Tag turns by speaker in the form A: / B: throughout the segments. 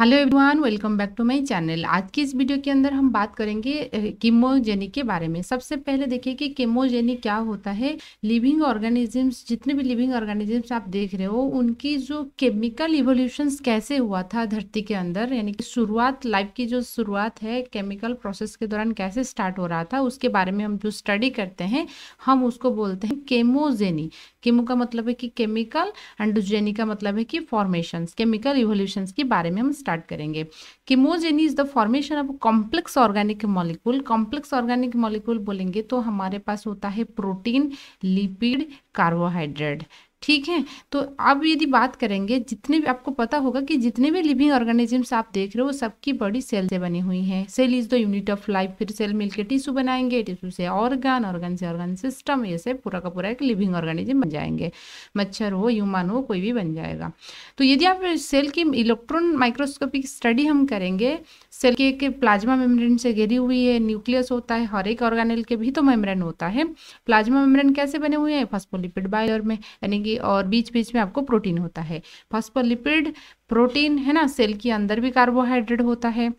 A: hello everyone welcome back to my channel आज की इस वीडियो के अंदर हम बात करेंगे कीमोजेनिक के बारे में सबसे पहले देखिए कि कीमोजेनिक क्या होता है लिविंग ऑर्गेनिजम्स जितने भी लिविंग ऑर्गेनिजम्स आप देख रहे हो उनकी जो केमिकल इवोल्यूशंस कैसे हुआ था धरती के अंदर यानी कि शुरुआत लाइफ की जो शुरुआत है केमिकल प्रोसेस के दौरान कैसे स्टार्ट हो रहा था उसके बारे में हम जो स्टडी करते हैं हम उसको बोलते हैं केमोजेनी केमो का मतलब है कि केमिकल एंड जेनी का मतलब है कि फॉर्मेशन केमिकल इवोल्यूशंस के बारे में हम स्टार्ट करेंगे chemogeny is the formation of complex organic molecule complex organic molecule बोलेंगे तो हमारे पास होता है प्रोटीन लिपिड कार्बोहाइड्रेट ठीक है तो अब यदि बात करेंगे जितने भी आपको पता होगा कि जितने भी लिविंग ऑर्गेनिजम्स आप देख रहे हो सबकी बॉडी सेल से बनी हुई है cell is the unit of life फिर सेल मिलकर टिश्यू बनाएंगे टिश्यू से ऑर्गन ऑर्गन से ऑर्गन सिस्टम ये से पूरा का पूरा एक लिविंग ऑर्गेनिज्म बन जाएंगे मच्छर हो ह्यूमन हो कोई भी बन जाएगा तो यदि आप सेल की इलेक्ट्रॉन माइक्रोस्कोपिक स्टडी हम करेंगे सेल के एक प्लाज्मा मेम्ब्रेन से घिरी हुई है न्यूक्लियस होता है हर एक ऑर्गेनल के भी तो मेम्ब्रेन होता है प्लाज्मा मेम्ब्रेन कैसे बने हुए हैं फॉस्फोलिपिड बायर में यानी कि मिलेगी और बीच बीच में आपको प्रोटीन होता है फॉस्पोलिपिड प्रोटीन है ना सेल के अंदर भी कार्बोहाइड्रेट होता है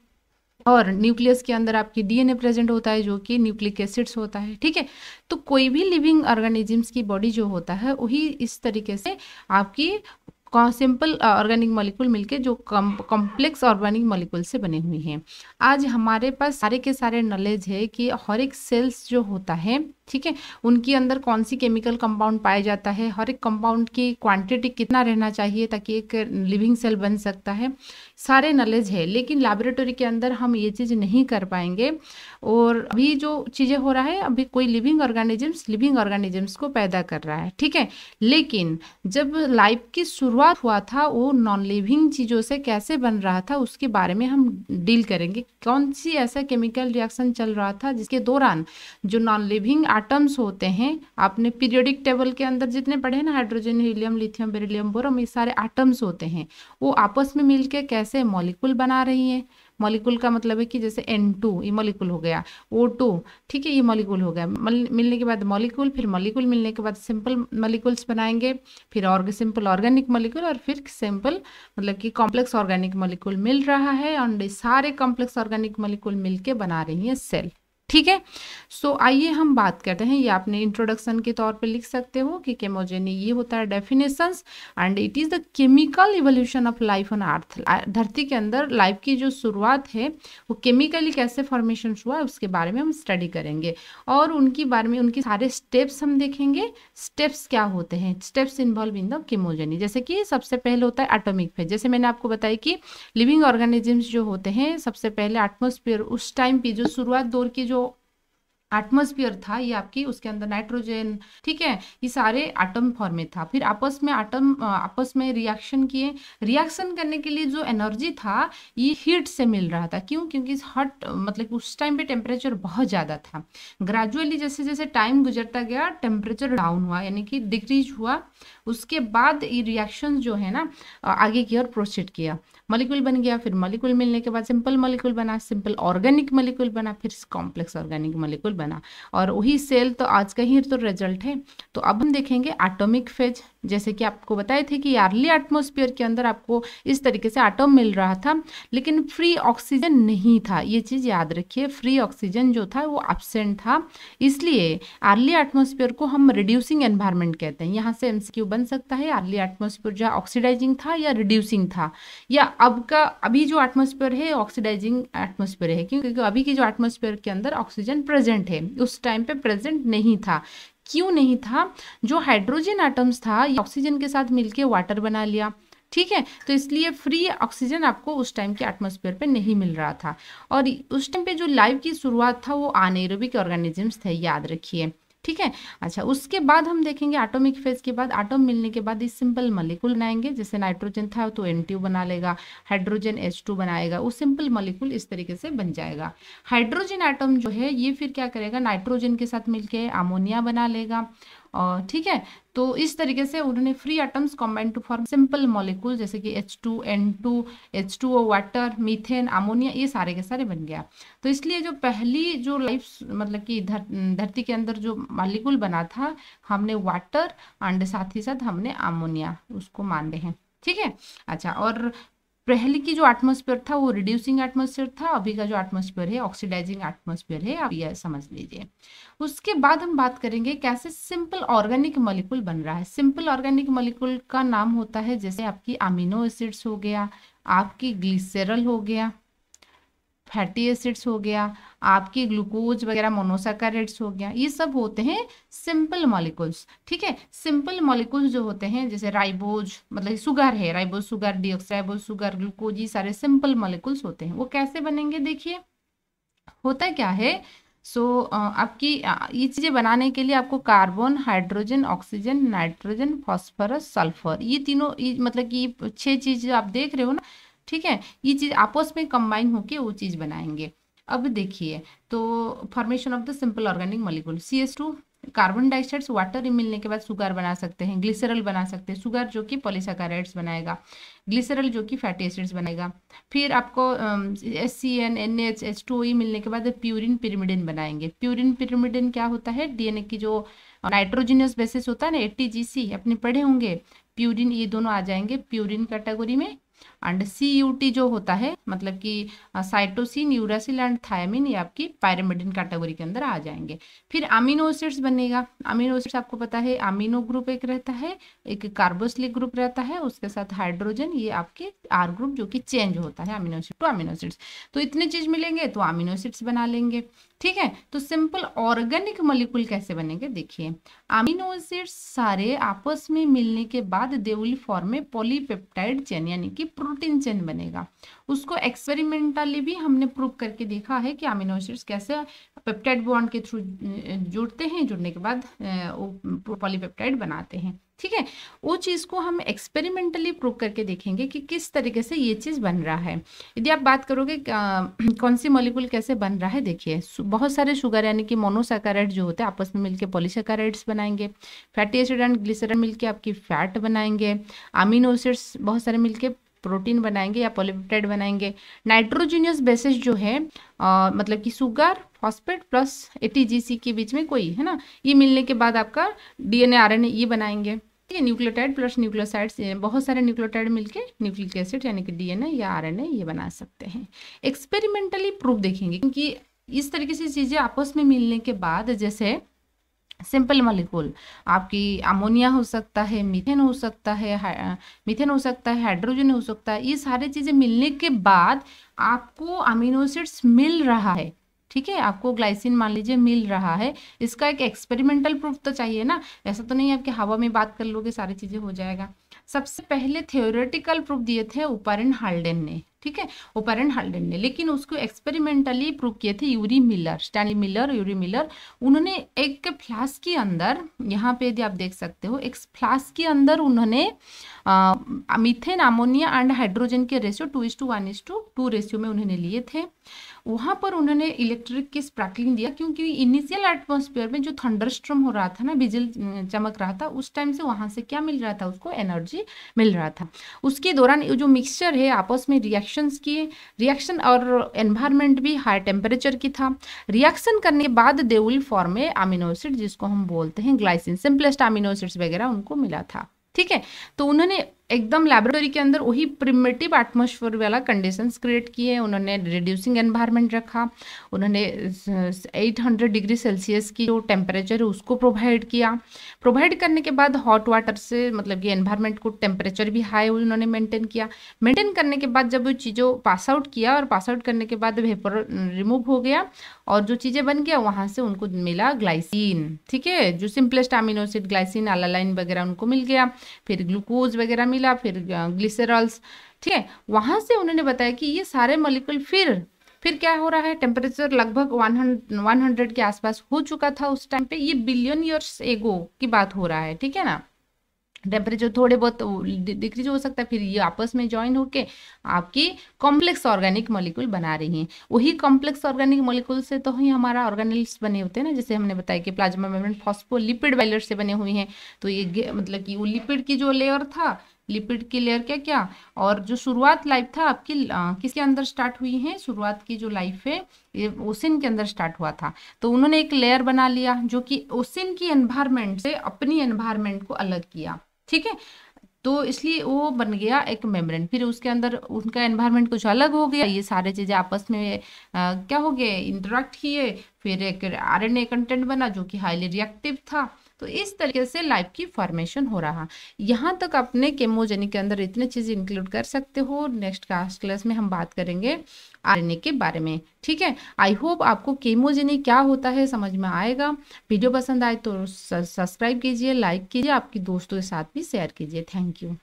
A: और न्यूक्लियस के अंदर आपकी डीएनए प्रेजेंट होता है जो कि न्यूक्लिक एसिड्स होता है ठीक है तो कोई भी लिविंग ऑर्गेनिजम्स की बॉडी जो होता है वही इस तरीके से आपकी सिंपल ऑर्गेनिक मॉलिक्यूल मिलके जो कॉम्प्लेक्स ऑर्गेनिक मॉलिक्यूल से बने हुए हैं आज हमारे पास सारे के सारे नॉलेज है कि हर एक सेल्स जो होता है ठीक है उनके अंदर कौन सी केमिकल कंपाउंड पाया जाता है हर एक कंपाउंड की क्वांटिटी कितना रहना चाहिए ताकि एक लिविंग सेल बन सकता है सारे नॉलेज है लेकिन लैबोरेटरी के अंदर हम ये चीज़ नहीं कर पाएंगे और अभी जो चीज़ें हो रहा है अभी कोई लिविंग ऑर्गेनिजम्स लिविंग ऑर्गेनिजम्स को पैदा कर रहा है ठीक है लेकिन जब लाइफ की शुरुआत हुआ था वो नॉन लिविंग चीज़ों से कैसे बन रहा था उसके बारे में हम डील करेंगे कौन सी ऐसा केमिकल रिएक्शन चल रहा था जिसके दौरान जो नॉन लिविंग आटम्स होते हैं आपने पीरियोडिक टेबल के अंदर जितने पढ़े ना hydrogen helium lithium beryllium boron ये सारे आटम्स होते हैं वो आपस में मिलके कैसे मॉलिक्यूल बना रही हैं मॉलिक्यूल का मतलब है कि जैसे एन टू ये मॉलिक्यूल हो गया ओ टू ठीक है ये मॉलिक्यूल हो गया मिलने के बाद मॉलिक्यूल फिर मॉलिक्यूल मिलने के बाद सिंपल मॉलिक्यूल्स बनाएंगे फिर और सिंपल ऑर्गेनिक मॉलिक्यूल और फिर सिंपल मतलब कि कॉम्प्लेक्स ऑर्गेनिक मॉलिक्यूल मिल रहा है और सारे कॉम्प्लेक्स ऑर्गेनिक मॉलिक्यूल मिलके बना रही है सेल ठीक है सो आइए हम बात करते हैं ये आपने इंट्रोडक्शन के तौर पे लिख सकते हो कि केमोजेनी ये होता है definitions and it is the chemical evolution of life on earth धरती के अंदर लाइफ की जो शुरुआत है वो केमिकली कैसे फॉर्मेशन हुआ है उसके बारे में हम स्टडी करेंगे और उनके बारे में उनके सारे स्टेप्स हम देखेंगे स्टेप्स क्या होते हैं steps involve in the chemogeny जैसे कि सबसे पहले होता है एटोमिक फेज जैसे मैंने आपको बताया कि लिविंग ऑर्गेनिजम्स जो होते हैं सबसे पहले एटमोस्फियर उस टाइम पर जो शुरुआत दौर की जो एटमोस्फियर था ये आपकी उसके अंदर नाइट्रोजन ठीक है ये सारे आटम फॉर्म में था फिर आपस में आटम आपस में रिएक्शन किए रिएक्शन करने के लिए जो एनर्जी था ये हीट से मिल रहा था क्यों क्योंकि हॉट मतलब उस टाइम पे टेम्परेचर बहुत ज़्यादा था ग्रेजुअली जैसे जैसे टाइम गुजरता गया टेम्परेचर डाउन हुआ यानी कि डिक्रीज हुआ उसके बाद ये रिएक्शन जो है ना आगे की ओर प्रोसीड किया मलिक्यूल बन गया फिर मलिक्यूल मिलने के बाद सिंपल मलिक्यूल बना सिंपल ऑर्गेनिक मलिक्यूल बना फिर कॉम्प्लेक्स ऑर्गेनिक मलिक्यूल बना और वही सेल तो आज का ही तो रिजल्ट है तो अब हम देखेंगे एटॉमिक फेज जैसे कि आपको बताए थे कि आर्ली एटमोसफियर के अंदर आपको इस तरीके से आटम मिल रहा था लेकिन फ्री ऑक्सीजन नहीं था ये चीज़ याद रखिए फ्री ऑक्सीजन जो था वो एबसेंट था इसलिए आर्ली एटमोसफियर को हम रिड्यूसिंग एनवायरमेंट कहते हैं यहाँ से एम बन सकता है आर्ली एटमोस्फियर जो ऑक्सीडाइजिंग था या रिड्यूसिंग था या अब का अभी जो एटमोस्फियर है ऑक्सीडाइजिंग एटमोसफियर है क्योंकि अभी की जो एटमोसफियर के अंदर ऑक्सीजन प्रेजेंट है उस टाइम पर प्रेजेंट नहीं था क्यों नहीं था जो हाइड्रोजन आइटम्स था ये ऑक्सीजन के साथ मिलके वाटर बना लिया ठीक है तो इसलिए फ्री ऑक्सीजन आपको उस टाइम के एटमोसफेयर पे नहीं मिल रहा था और उस टाइम पे जो लाइफ की शुरुआत था वो आनेरोबिक ऑर्गेनिजम्स थे याद रखिए ठीक है अच्छा उसके बाद हम देखेंगे आटोमिक फेज के बाद आटोम मिलने के बाद इस सिंपल मलिकुल बनाएंगे जैसे नाइट्रोजन था तो एन बना लेगा हाइड्रोजन एच टू बनाएगा वो सिंपल मलिकुल इस तरीके से बन जाएगा हाइड्रोजन आइटम जो है ये फिर क्या करेगा नाइट्रोजन के साथ मिलके अमोनिया बना लेगा और ठीक है तो इस तरीके से उन्होंने free atoms combine to form simple molecule जैसे कि H two N two H two O water methane ammonia ये सारे के सारे बन गया तो इसलिए जो पहली जो लाइफ मतलब कि धरती के अंदर जो मॉलिक्यूल बना था हमने वाटर एंड साथ ही साथ हमने अमोनिया उसको मान रहे हैं ठीक है अच्छा और पहले की जो एटमोस्फेयर था वो रिड्यूसिंग एटमोस्फेयर था अभी का जो एटमोसफियर है ऑक्सीडाइजिंग एटमोसफियर है आप यह समझ लीजिए उसके बाद हम बात करेंगे कैसे सिंपल ऑर्गेनिक मॉलिक्यूल बन रहा है सिंपल ऑर्गेनिक मॉलिक्यूल का नाम होता है जैसे आपकी अमीनो एसिड्स हो गया आपकी ग्लिसरल हो गया फैटी एसिड्स हो गया आपकी ग्लूकोज वगैरह मोनोसैकारेट्स हो गया ये सब होते हैं सिंपल मॉलिकुल्स ठीक है सिंपल मॉलिकुल्स जो होते हैं जैसे राइबोज मतलब सुगर है ribose sugar deoxy sugar glucose ये सारे सिंपल मॉलिकुल्स होते हैं वो कैसे बनेंगे देखिए होता क्या है सो so, आपकी ये चीज़ें बनाने के लिए आपको carbon hydrogen oxygen nitrogen phosphorus sulphur ये तीनों ये मतलब कि छह चीज़ आप देख रहे हो ना ठीक है ये चीज़ आपस में कंबाइन होके वो चीज़ बनाएंगे अब देखिए तो formation of the simple organic molecule C S two carbon dioxides water मिलने के बाद सुगर बना सकते हैं ग्लिसरल बना सकते हैं सुगर जो कि पोलिसाकाराइड्स बनाएगा ग्लिसरल जो कि फैटी एसिड्स बनाएगा फिर आपको S C N N H H two E मिलने के बाद प्यूरिन पिरिमिडिन बनाएंगे प्यूरिन पिरिमिडिन क्या होता है डीएनए की जो नाइट्रोजिनियस बेसिस होता है ना एट्टी जी सी अपने पढ़े होंगे प्यूरिन ये दोनों आ जाएंगे प्यूरिन कैटेगरी में एंड सी यू टी जो होता है मतलब कि साइटोसिन यूरासिल एंड थायमिन ये आपकी पायरामिडिन कैटेगरी के अंदर आ जाएंगे फिर अमीनो एसिड्स बनेगा अमीनो एसिड्स आपको पता है अमीनो ग्रुप एक रहता है एक कार्बोसलिक ग्रुप रहता है उसके साथ हाइड्रोजन ये आपके आर ग्रुप जो कि चेंज होता है amino acid to amino acids तो इतने चीज मिलेंगे तो अमीनो एसिड्स बना लेंगे ठीक है तो सिंपल ऑर्गेनिक मलिकुल कैसे बनेंगे देखिए अमीनो सारे आपस में मिलने के बाद they will form a polypeptide chain यानी कि प्रोटीन चेन बनेगा उसको एक्सपेरिमेंटली भी हमने प्रूव करके देखा है कि अमीनो एसिड्स कैसे पेप्टाइड बॉन्ड के थ्रू जुड़ते हैं जुड़ने के बाद वो पॉलीपेप्टाइड बनाते हैं ठीक है वो चीज़ को हम एक्सपेरिमेंटली प्रूव करके देखेंगे कि किस तरीके से ये चीज़ बन रहा है यदि आप बात करोगे कौन सी मॉलिक्यूल कैसे बन रहा है देखिए बहुत सारे शुगर यानी कि मोनोसैकाराइड जो होते हैं आपस में मिलकर पॉलीसैकाराइड्स बनाएंगे फैटी एसिड एंड ग्लिसरन मिलके आपकी फैट बनाएंगे अमीनो एसिड्स बहुत सारे मिलके प्रोटीन बनाएंगे या पॉलीपेप्टाइड बनाएंगे बनाएंगे नाइट्रोजीनियस बेसिस जो है आ, मतलब कि सुगर फॉस्पेट प्लस ए के बीच में कोई है ना ये मिलने के बाद आपका डीएनए आरएनए ये बनाएंगे ठीक है न्यूक्लियोटाइड प्लस न्यूक्लियोसाइड्स बहुत सारे न्यूक्लियोटाइड मिलके न्यूक्लिक एसिड यानी कि डीएनए या आरएनए ये बना सकते हैं एक्सपेरिमेंटली प्रूफ देखेंगे क्योंकि इस तरीके से चीज़ें आपस में मिलने के बाद जैसे सिंपल मालिकूल आपकी अमोनिया हो सकता है मीथेन हो सकता है मीथेन हो सकता है हाइड्रोजन हो सकता है ये सारी चीज़ें मिलने के बाद आपको अमीनो एसिड्स मिल रहा है ठीक है आपको ग्लाइसिन मान लीजिए मिल रहा है इसका एक एक्सपेरिमेंटल प्रूफ तो चाहिए ना ऐसा तो नहीं आपके हवा में बात कर लोगे सारी चीज़ें हो जाएगा सबसे पहले थियोरेटिकल प्रूफ दिए थे उपारिन हाल्डेन ने ठीक है ओपेरेंट हाल्डन ने लेकिन उसको एक्सपेरिमेंटली प्रूव किए थे Urey Miller Stanley Miller Urey Miller उन्होंने एक फ्लास्क के अंदर यहाँ पे यदि आप देख सकते हो एक फ्लास्क के अंदर उन्होंने मिथेन अमोनिया एंड हाइड्रोजन के ratio two is to one is to two ratio में उन्होंने लिए थे वहाँ पर उन्होंने इलेक्ट्रिक की स्प्रैकलिंग दिया क्योंकि इनिशियल एटमोसफियर में जो थंडरस्ट्रम हो रहा था ना बिजल चमक रहा था उस टाइम से वहाँ से क्या मिल रहा था उसको एनर्जी मिल रहा था उसके दौरान जो मिक्सचर है आपस में रिएक्शन रिएक्शंस किए रिएक्शन और एनवायरनमेंट भी हाई टेम्परेचर की था रिएक्शन करने के बाद they will form a amino acid जिसको हम बोलते हैं ग्लाइसिन सिंपलेस्ट अमीनोसिड्स वगैरह उनको मिला था ठीक है तो उन्होंने एकदम लैबोरेटरी के अंदर वही प्रिमेटिव एटमोसफेयर वाला कंडीशंस क्रिएट किए उन्होंने रिड्यूसिंग एनवायरनमेंट रखा उन्होंने 800 डिग्री सेल्सियस की जो टेम्परेचर है उसको प्रोवाइड किया प्रोवाइड करने के बाद हॉट वाटर से मतलब कि एनवायरनमेंट को टेम्परेचर भी हाई उन्होंने मेंटेन किया मेंटेन करने के बाद जब वो चीज़ों पास आउट किया और पास आउट करने के बाद वेपर रिमूव हो गया और जो चीज़ें बन गया वहाँ से उनको मिला ग्लाइसिन ठीक है जो सिंपलेस्ट अमीनोसिड ग्लाइसिन आलालाइन वगैरह उनको मिल गया फिर ग्लूकोज वगैरह मिल मिला फिर ग्लिसरॉल्स ठीक है वहाँ से उन्होंने बताया कि ये सारे मॉलिक्यूल फिर फिर क्या हो रहा है टेम्परेचर लगभग 100 100 के आसपास हो चुका था उस टाइम पे ये बिलियन ईयर्स एगो की बात हो रहा है ठीक है ना टेम्परेचर थोड़े बहुत डिक्रीज तो हो सकता है फिर ये आपस में ज्वाइन होके आपकी कॉम्प्लेक्स ऑर्गेनिक मॉलिक्यूल बना रही हैं वही कॉम्प्लेक्स ऑर्गेनिक मॉलिक्यूल से तो ही हमारा ऑर्गेनिक्स बने होते हैं ना जैसे हमने बताया कि प्लाज्मा मेम्ब्रेन फॉस्फोलिपिड वायलर से बने हुए हैं तो ये मतलब कि वो लिपिड की जो लेयर था लिपिड की लेयर क्या क्या और जो शुरुआत लाइफ था आपकी किसके अंदर स्टार्ट हुई है शुरुआत की जो लाइफ है ओसिन के अंदर स्टार्ट हुआ था तो उन्होंने एक लेयर बना लिया जो कि ओसिन की एनवायरमेंट से अपनी एनवायरमेंट को अलग किया ठीक है तो इसलिए वो बन गया एक मेम्ब्रेन फिर उसके अंदर उनका एनवायरनमेंट कुछ अलग हो गया ये सारे चीज़ें आपस में आ, क्या हो गए इंटरेक्ट किए फिर एक आरएनए कंटेंट बना जो कि हाईली रिएक्टिव था तो इस तरीके से लाइफ की फॉर्मेशन हो रहा यहाँ तक अपने केमोजेनिक के अंदर इतने चीज़ इंक्लूड कर सकते हो नेक्स्ट क्लास क्लास में हम बात करेंगे आरएनए के बारे में ठीक है आई होप आपको केमोजेनिक क्या होता है समझ में आएगा वीडियो पसंद आए तो सब्सक्राइब कीजिए लाइक कीजिए आपके दोस्तों के साथ भी शेयर कीजिए थैंक यू